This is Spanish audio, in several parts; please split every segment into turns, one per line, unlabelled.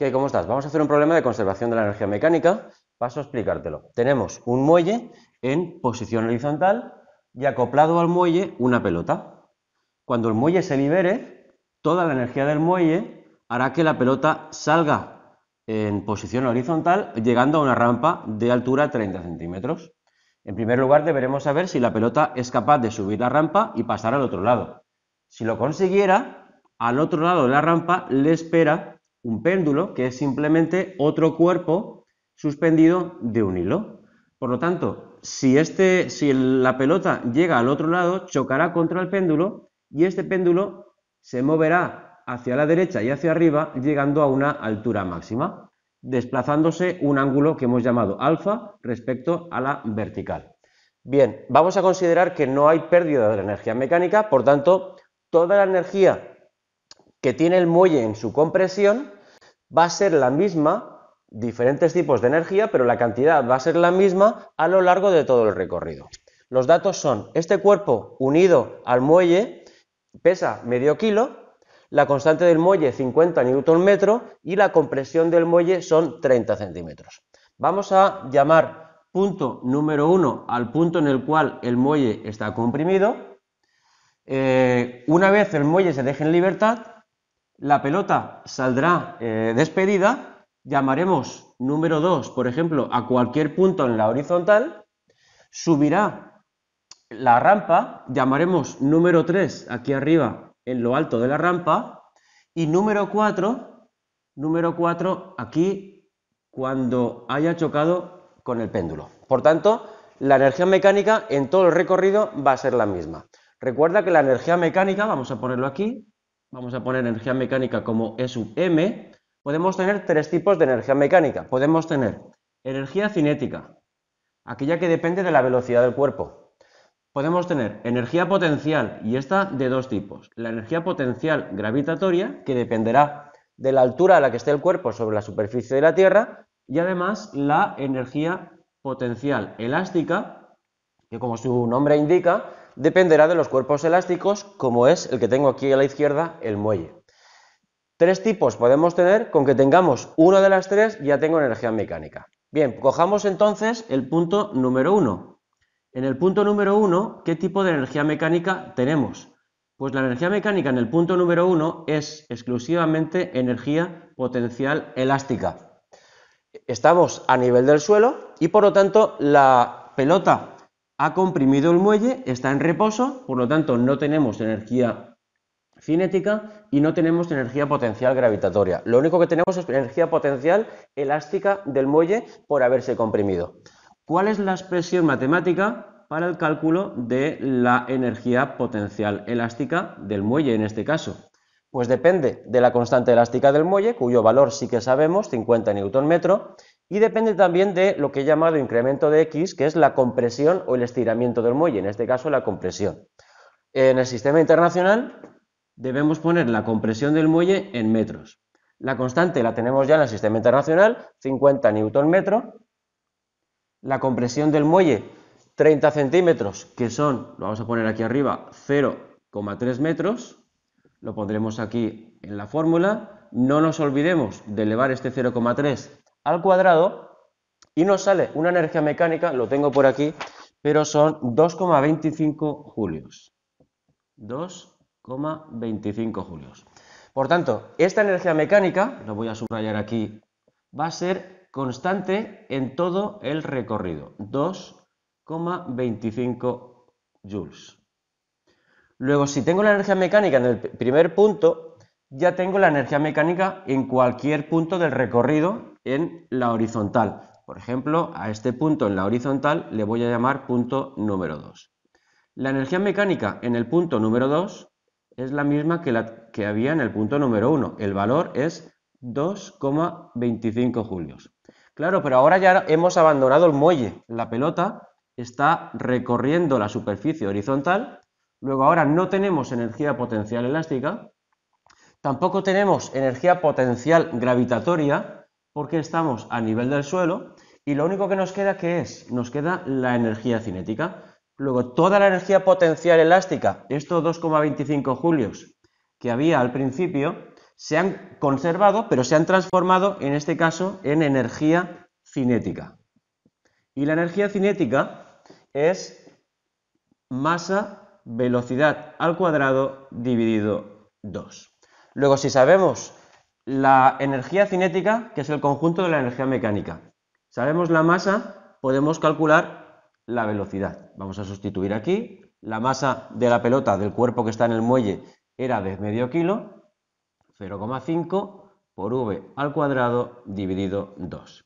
¿Qué, ¿Cómo estás? Vamos a hacer un problema de conservación de la energía mecánica. Paso a explicártelo. Tenemos un muelle en posición horizontal y acoplado al muelle una pelota. Cuando el muelle se libere, toda la energía del muelle hará que la pelota salga en posición horizontal llegando a una rampa de altura 30 centímetros. En primer lugar, deberemos saber si la pelota es capaz de subir la rampa y pasar al otro lado. Si lo consiguiera, al otro lado de la rampa le espera un péndulo, que es simplemente otro cuerpo suspendido de un hilo. Por lo tanto, si, este, si la pelota llega al otro lado, chocará contra el péndulo y este péndulo se moverá hacia la derecha y hacia arriba, llegando a una altura máxima, desplazándose un ángulo que hemos llamado alfa respecto a la vertical. Bien, vamos a considerar que no hay pérdida de energía mecánica, por tanto, toda la energía que tiene el muelle en su compresión va a ser la misma, diferentes tipos de energía, pero la cantidad va a ser la misma a lo largo de todo el recorrido. Los datos son, este cuerpo unido al muelle pesa medio kilo, la constante del muelle 50 Nm y la compresión del muelle son 30 centímetros. Vamos a llamar punto número 1 al punto en el cual el muelle está comprimido. Eh, una vez el muelle se deje en libertad, la pelota saldrá eh, despedida, llamaremos número 2, por ejemplo, a cualquier punto en la horizontal, subirá la rampa, llamaremos número 3 aquí arriba en lo alto de la rampa, y número 4, número 4 aquí cuando haya chocado con el péndulo. Por tanto, la energía mecánica en todo el recorrido va a ser la misma. Recuerda que la energía mecánica, vamos a ponerlo aquí, vamos a poner energía mecánica como E m, podemos tener tres tipos de energía mecánica. Podemos tener energía cinética, aquella que depende de la velocidad del cuerpo. Podemos tener energía potencial y esta de dos tipos. La energía potencial gravitatoria, que dependerá de la altura a la que esté el cuerpo sobre la superficie de la Tierra, y además la energía potencial elástica, que como su nombre indica, dependerá de los cuerpos elásticos, como es el que tengo aquí a la izquierda, el muelle. Tres tipos podemos tener, con que tengamos una de las tres ya tengo energía mecánica. Bien, cojamos entonces el punto número uno. En el punto número uno, ¿qué tipo de energía mecánica tenemos? Pues la energía mecánica en el punto número uno es exclusivamente energía potencial elástica. Estamos a nivel del suelo y por lo tanto la pelota ha comprimido el muelle, está en reposo, por lo tanto no tenemos energía cinética y no tenemos energía potencial gravitatoria. Lo único que tenemos es energía potencial elástica del muelle por haberse comprimido. ¿Cuál es la expresión matemática para el cálculo de la energía potencial elástica del muelle en este caso? Pues depende de la constante elástica del muelle, cuyo valor sí que sabemos, 50 Nm, y depende también de lo que he llamado incremento de X, que es la compresión o el estiramiento del muelle, en este caso la compresión. En el sistema internacional debemos poner la compresión del muelle en metros. La constante la tenemos ya en el sistema internacional, 50 newton metro. La compresión del muelle, 30 centímetros, que son, lo vamos a poner aquí arriba, 0,3 metros. Lo pondremos aquí en la fórmula. No nos olvidemos de elevar este 0,3 al cuadrado y nos sale una energía mecánica, lo tengo por aquí, pero son 2,25 julios. 2,25 julios. Por tanto, esta energía mecánica, lo voy a subrayar aquí, va a ser constante en todo el recorrido. 2,25 joules. Luego, si tengo la energía mecánica en el primer punto, ya tengo la energía mecánica en cualquier punto del recorrido en la horizontal. Por ejemplo, a este punto en la horizontal le voy a llamar punto número 2. La energía mecánica en el punto número 2 es la misma que la que había en el punto número 1. El valor es 2,25 julios. Claro, pero ahora ya hemos abandonado el muelle. La pelota está recorriendo la superficie horizontal. Luego ahora no tenemos energía potencial elástica. Tampoco tenemos energía potencial gravitatoria porque estamos a nivel del suelo y lo único que nos queda que es, nos queda la energía cinética. Luego, toda la energía potencial elástica, estos 2,25 julios que había al principio, se han conservado, pero se han transformado, en este caso, en energía cinética. Y la energía cinética es masa, velocidad al cuadrado dividido 2. Luego, si sabemos la energía cinética, que es el conjunto de la energía mecánica. Sabemos la masa, podemos calcular la velocidad. Vamos a sustituir aquí. La masa de la pelota del cuerpo que está en el muelle era de medio kilo, 0,5 por v al cuadrado dividido 2.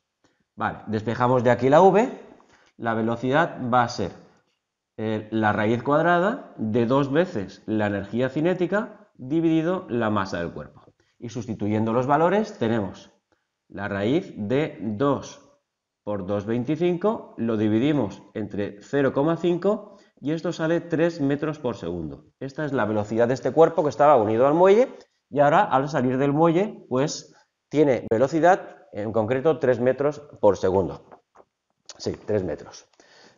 Vale, despejamos de aquí la v. La velocidad va a ser eh, la raíz cuadrada de dos veces la energía cinética dividido la masa del cuerpo. Y sustituyendo los valores tenemos la raíz de 2 por 2,25, lo dividimos entre 0,5 y esto sale 3 metros por segundo. Esta es la velocidad de este cuerpo que estaba unido al muelle y ahora al salir del muelle pues tiene velocidad en concreto 3 metros por segundo. Sí, 3 metros.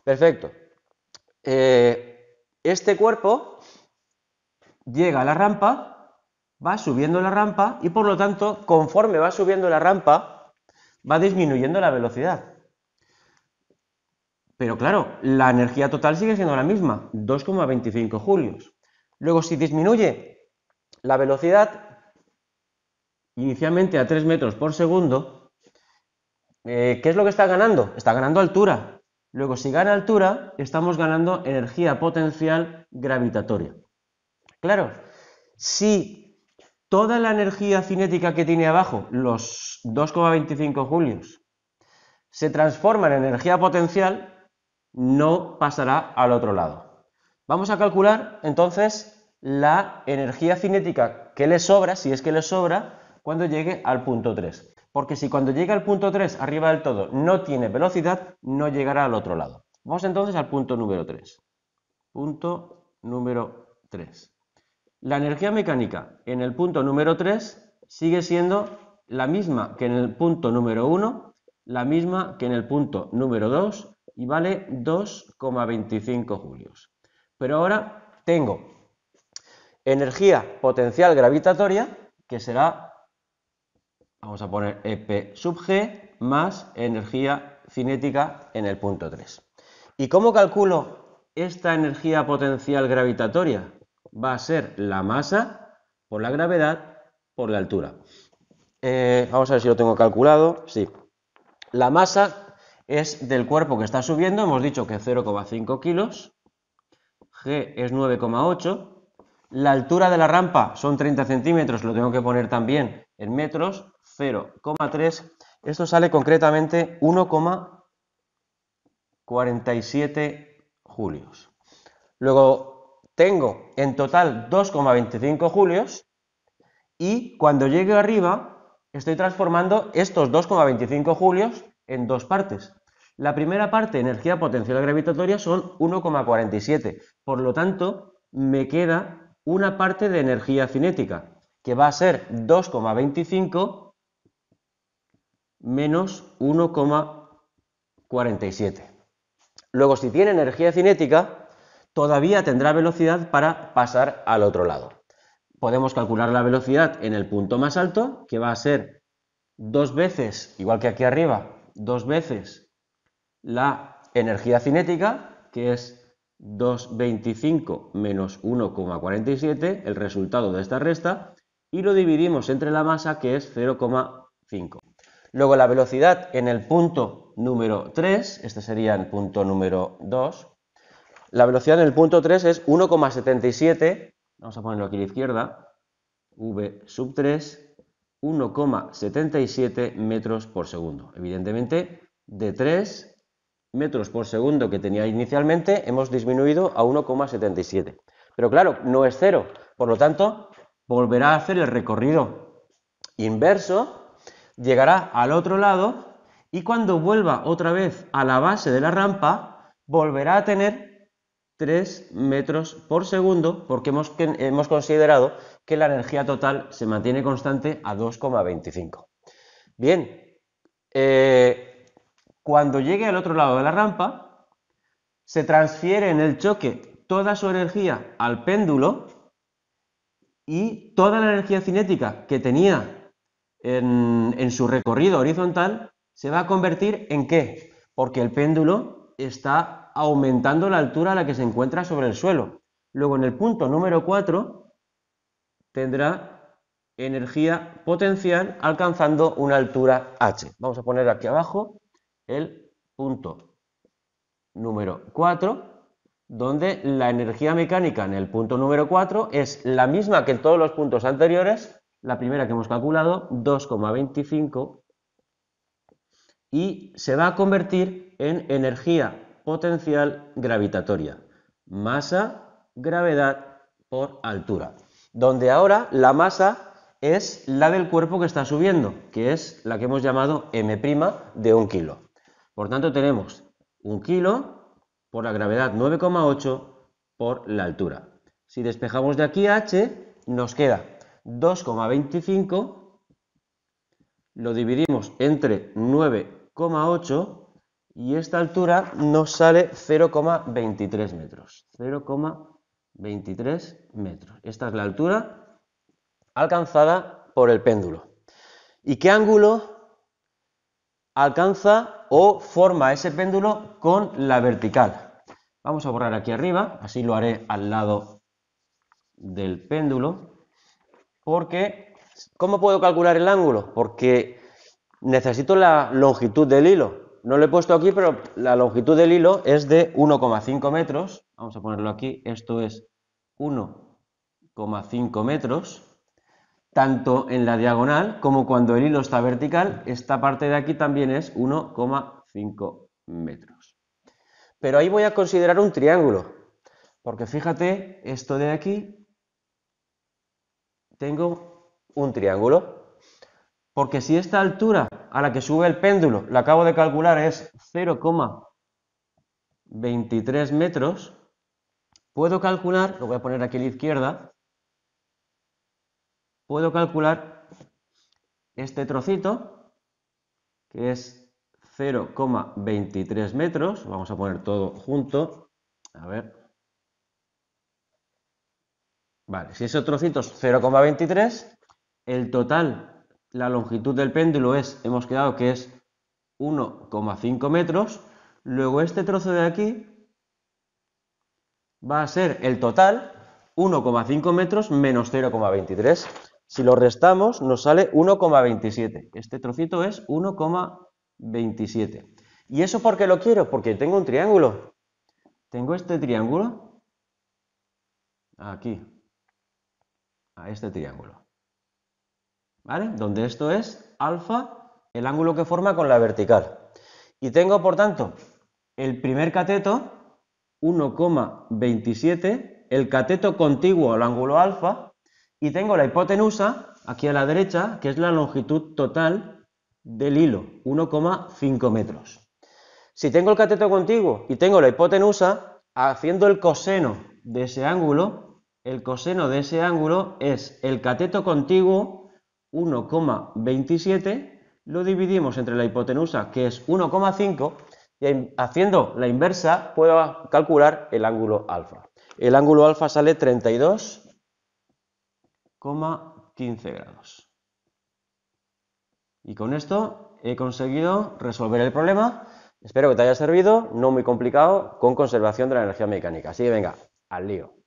Perfecto. Eh, este cuerpo llega a la rampa va subiendo la rampa y por lo tanto, conforme va subiendo la rampa, va disminuyendo la velocidad. Pero claro, la energía total sigue siendo la misma, 2,25 julios. Luego, si disminuye la velocidad inicialmente a 3 metros por segundo, eh, ¿qué es lo que está ganando? Está ganando altura. Luego, si gana altura, estamos ganando energía potencial gravitatoria. Claro, si toda la energía cinética que tiene abajo, los 2,25 julios, se transforma en energía potencial, no pasará al otro lado. Vamos a calcular entonces la energía cinética que le sobra, si es que le sobra, cuando llegue al punto 3. Porque si cuando llegue al punto 3 arriba del todo no tiene velocidad, no llegará al otro lado. Vamos entonces al punto número 3. Punto número 3. La energía mecánica en el punto número 3 sigue siendo la misma que en el punto número 1, la misma que en el punto número 2 y vale 2,25 julios. Pero ahora tengo energía potencial gravitatoria que será, vamos a poner EP sub G más energía cinética en el punto 3. ¿Y cómo calculo esta energía potencial gravitatoria? va a ser la masa por la gravedad por la altura. Eh, vamos a ver si lo tengo calculado. Sí. La masa es del cuerpo que está subiendo, hemos dicho que 0,5 kilos. G es 9,8. La altura de la rampa son 30 centímetros, lo tengo que poner también en metros, 0,3. Esto sale concretamente 1,47 julios. Luego tengo en total 2,25 julios y cuando llegue arriba estoy transformando estos 2,25 julios en dos partes. La primera parte, energía potencial gravitatoria, son 1,47. Por lo tanto, me queda una parte de energía cinética, que va a ser 2,25 menos 1,47. Luego, si tiene energía cinética, todavía tendrá velocidad para pasar al otro lado. Podemos calcular la velocidad en el punto más alto, que va a ser dos veces, igual que aquí arriba, dos veces la energía cinética, que es 2,25 menos 1,47, el resultado de esta resta, y lo dividimos entre la masa, que es 0,5. Luego la velocidad en el punto número 3, este sería el punto número 2, la velocidad en el punto 3 es 1,77, vamos a ponerlo aquí a la izquierda, v sub 3, 1,77 metros por segundo. Evidentemente, de 3 metros por segundo que tenía inicialmente, hemos disminuido a 1,77. Pero claro, no es cero, por lo tanto, volverá a hacer el recorrido inverso, llegará al otro lado y cuando vuelva otra vez a la base de la rampa, volverá a tener 3 metros por segundo porque hemos, considerado que la energía total se mantiene constante a 2,25. Bien, eh, cuando llegue al otro lado de la rampa, se transfiere en el choque toda su energía al péndulo y toda la energía cinética que tenía en, en su recorrido horizontal se va a convertir en qué? Porque el péndulo está aumentando la altura a la que se encuentra sobre el suelo. Luego en el punto número 4 tendrá energía potencial alcanzando una altura h. Vamos a poner aquí abajo el punto número 4 donde la energía mecánica en el punto número 4 es la misma que en todos los puntos anteriores, la primera que hemos calculado, 2,25, y se va a convertir en energía potencial gravitatoria, masa, gravedad por altura, donde ahora la masa es la del cuerpo que está subiendo, que es la que hemos llamado m' de un kilo. Por tanto, tenemos un kilo por la gravedad 9,8 por la altura. Si despejamos de aquí h, nos queda 2,25, lo dividimos entre 9,8 y esta altura nos sale 0,23 metros. 0,23 metros. Esta es la altura alcanzada por el péndulo. ¿Y qué ángulo alcanza o forma ese péndulo con la vertical? Vamos a borrar aquí arriba, así lo haré al lado del péndulo, porque ¿cómo puedo calcular el ángulo? Porque necesito la longitud del hilo, no lo he puesto aquí, pero la longitud del hilo es de 1,5 metros. Vamos a ponerlo aquí. Esto es 1,5 metros. Tanto en la diagonal como cuando el hilo está vertical, esta parte de aquí también es 1,5 metros. Pero ahí voy a considerar un triángulo, porque fíjate, esto de aquí, tengo un triángulo. Porque si esta altura a la que sube el péndulo, la acabo de calcular, es 0,23 metros, puedo calcular, lo voy a poner aquí a la izquierda, puedo calcular este trocito, que es 0,23 metros, vamos a poner todo junto, a ver, vale, si ese trocito es 0,23, el total la longitud del péndulo es, hemos quedado que es 1,5 metros, luego este trozo de aquí va a ser el total 1,5 metros menos 0,23. Si lo restamos nos sale 1,27. Este trocito es 1,27. ¿Y eso por qué lo quiero? Porque tengo un triángulo. Tengo este triángulo aquí, a este triángulo. Donde esto es alfa, el ángulo que forma con la vertical. Y tengo, por tanto, el primer cateto, 1,27, el cateto contiguo al ángulo alfa, y tengo la hipotenusa, aquí a la derecha, que es la longitud total del hilo, 1,5 metros. Si tengo el cateto contiguo y tengo la hipotenusa, haciendo el coseno de ese ángulo, el coseno de ese ángulo es el cateto contiguo 1,27, lo dividimos entre la hipotenusa, que es 1,5, y haciendo la inversa puedo calcular el ángulo alfa. El ángulo alfa sale 32,15 grados. Y con esto he conseguido resolver el problema. Espero que te haya servido, no muy complicado, con conservación de la energía mecánica. Así que venga, al lío.